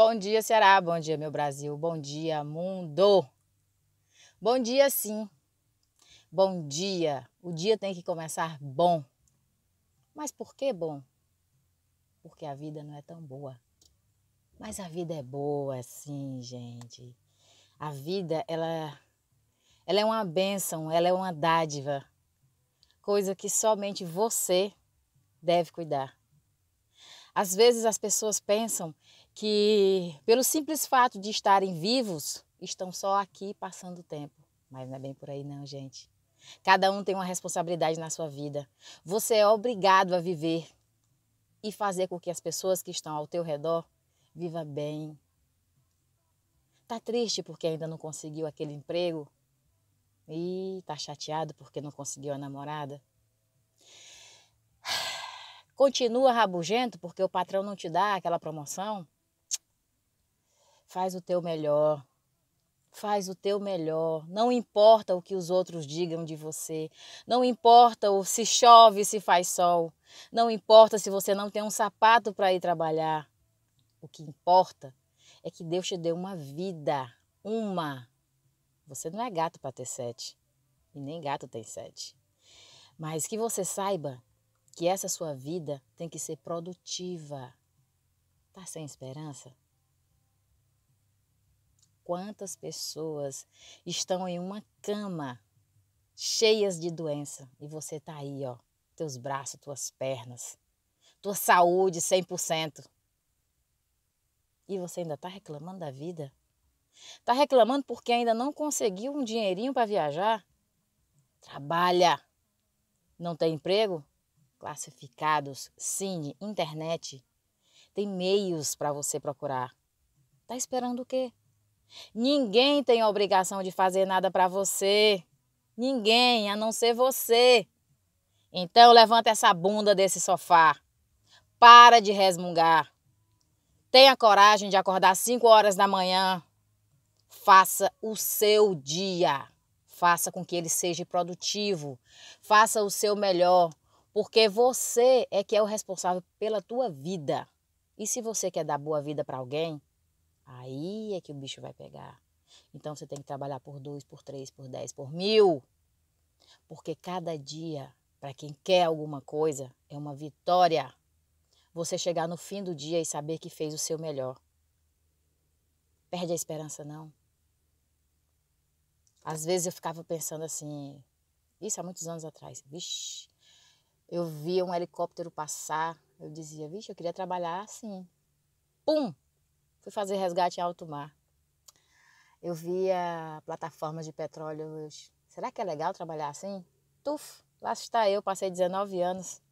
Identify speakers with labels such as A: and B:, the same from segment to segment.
A: Bom dia, Ceará. Bom dia, meu Brasil. Bom dia, mundo. Bom dia, sim. Bom dia. O dia tem que começar bom. Mas por que bom? Porque a vida não é tão boa. Mas a vida é boa, sim, gente. A vida, ela, ela é uma bênção, ela é uma dádiva. Coisa que somente você deve cuidar. Às vezes as pessoas pensam que, pelo simples fato de estarem vivos, estão só aqui passando o tempo. Mas não é bem por aí, não, gente. Cada um tem uma responsabilidade na sua vida. Você é obrigado a viver e fazer com que as pessoas que estão ao teu redor vivam bem. Tá triste porque ainda não conseguiu aquele emprego? E tá chateado porque não conseguiu a namorada? Continua rabugento porque o patrão não te dá aquela promoção? Faz o teu melhor. Faz o teu melhor. Não importa o que os outros digam de você. Não importa se chove, se faz sol. Não importa se você não tem um sapato para ir trabalhar. O que importa é que Deus te deu uma vida. Uma. Você não é gato para ter sete. E nem gato tem sete. Mas que você saiba que essa sua vida tem que ser produtiva. Tá sem esperança? Quantas pessoas estão em uma cama cheias de doença e você tá aí, ó, teus braços, tuas pernas, tua saúde 100%. E você ainda tá reclamando da vida? Tá reclamando porque ainda não conseguiu um dinheirinho para viajar? Trabalha. Não tem emprego? classificados, cine, internet. Tem meios para você procurar. Tá esperando o quê? Ninguém tem a obrigação de fazer nada para você. Ninguém, a não ser você. Então levanta essa bunda desse sofá. Para de resmungar. Tenha coragem de acordar às 5 horas da manhã. Faça o seu dia. Faça com que ele seja produtivo. Faça o seu melhor. Porque você é que é o responsável pela tua vida. E se você quer dar boa vida para alguém, aí é que o bicho vai pegar. Então você tem que trabalhar por dois, por três, por dez, por mil. Porque cada dia, para quem quer alguma coisa, é uma vitória. Você chegar no fim do dia e saber que fez o seu melhor. Perde a esperança, não. Às vezes eu ficava pensando assim, isso há muitos anos atrás, vixe, eu via um helicóptero passar, eu dizia, vixe, eu queria trabalhar assim. Pum! Fui fazer resgate em alto mar. Eu via plataformas de petróleo. Será que é legal trabalhar assim? Tuf! Lá está eu, passei 19 anos.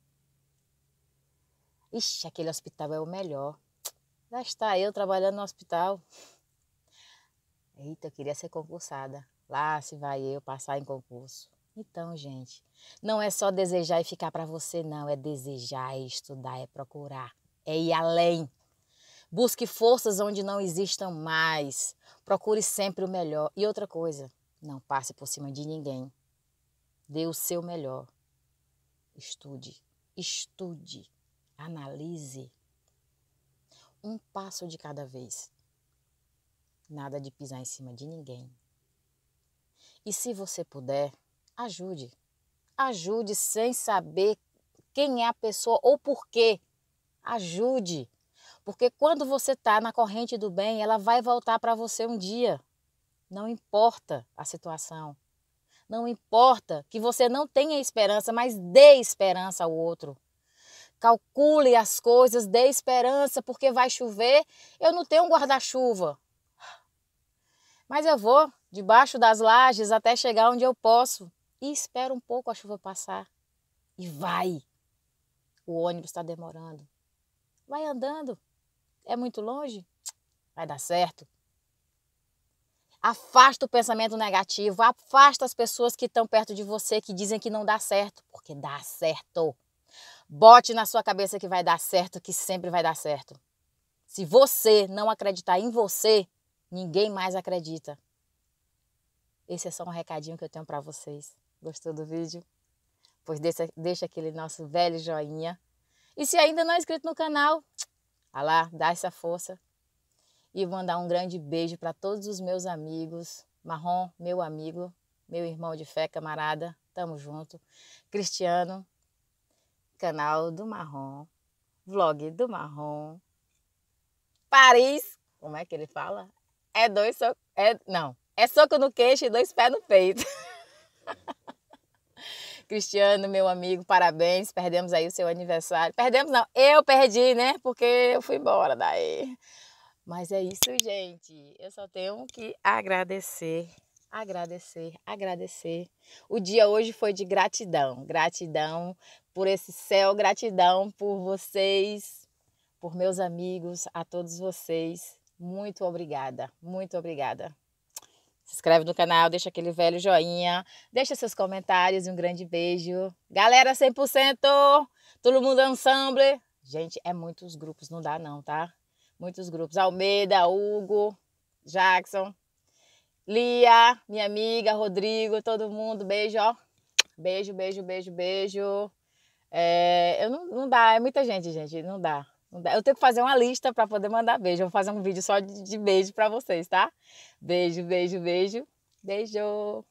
A: Ixi, aquele hospital é o melhor. Lá está eu trabalhando no hospital. Eita, eu queria ser concursada. Lá se vai eu passar em concurso. Então, gente, não é só desejar e ficar para você, não. É desejar, é estudar, é procurar, é ir além. Busque forças onde não existam mais. Procure sempre o melhor. E outra coisa, não passe por cima de ninguém. Dê o seu melhor. Estude, estude, analise. Um passo de cada vez. Nada de pisar em cima de ninguém. E se você puder, ajude. Ajude sem saber quem é a pessoa ou por quê. Ajude. Porque quando você está na corrente do bem, ela vai voltar para você um dia. Não importa a situação. Não importa que você não tenha esperança, mas dê esperança ao outro. Calcule as coisas, dê esperança, porque vai chover. Eu não tenho um guarda-chuva. Mas eu vou debaixo das lajes até chegar onde eu posso e espera um pouco a chuva passar e vai. O ônibus está demorando. Vai andando. É muito longe? Vai dar certo. Afasta o pensamento negativo, afasta as pessoas que estão perto de você que dizem que não dá certo, porque dá certo. Bote na sua cabeça que vai dar certo, que sempre vai dar certo. Se você não acreditar em você, ninguém mais acredita. Esse é só um recadinho que eu tenho para vocês. Gostou do vídeo? Pois deixa, deixa aquele nosso velho joinha. E se ainda não é inscrito no canal, ah lá, dá essa força. E mandar um grande beijo para todos os meus amigos. Marrom, meu amigo, meu irmão de fé, camarada, tamo junto. Cristiano, canal do Marrom, vlog do Marrom. Paris, como é que ele fala? É dois socos, é, não, é soco no queixo e dois pés no peito. Cristiano, meu amigo, parabéns. Perdemos aí o seu aniversário. Perdemos não, eu perdi, né? Porque eu fui embora daí. Mas é isso, gente. Eu só tenho que agradecer, agradecer, agradecer. O dia hoje foi de gratidão, gratidão por esse céu, gratidão por vocês, por meus amigos, a todos vocês. Muito obrigada, muito obrigada. Se inscreve no canal, deixa aquele velho joinha, deixa seus comentários e um grande beijo. Galera 100%, todo mundo ensemble. Gente, é muitos grupos, não dá não, tá? Muitos grupos. Almeida, Hugo, Jackson, Lia, minha amiga, Rodrigo, todo mundo. Beijo, ó. Beijo, beijo, beijo, beijo. É, eu não, não dá, é muita gente, gente, não dá. Eu tenho que fazer uma lista para poder mandar beijo. Eu vou fazer um vídeo só de, de beijo para vocês, tá? Beijo, beijo, beijo. Beijo.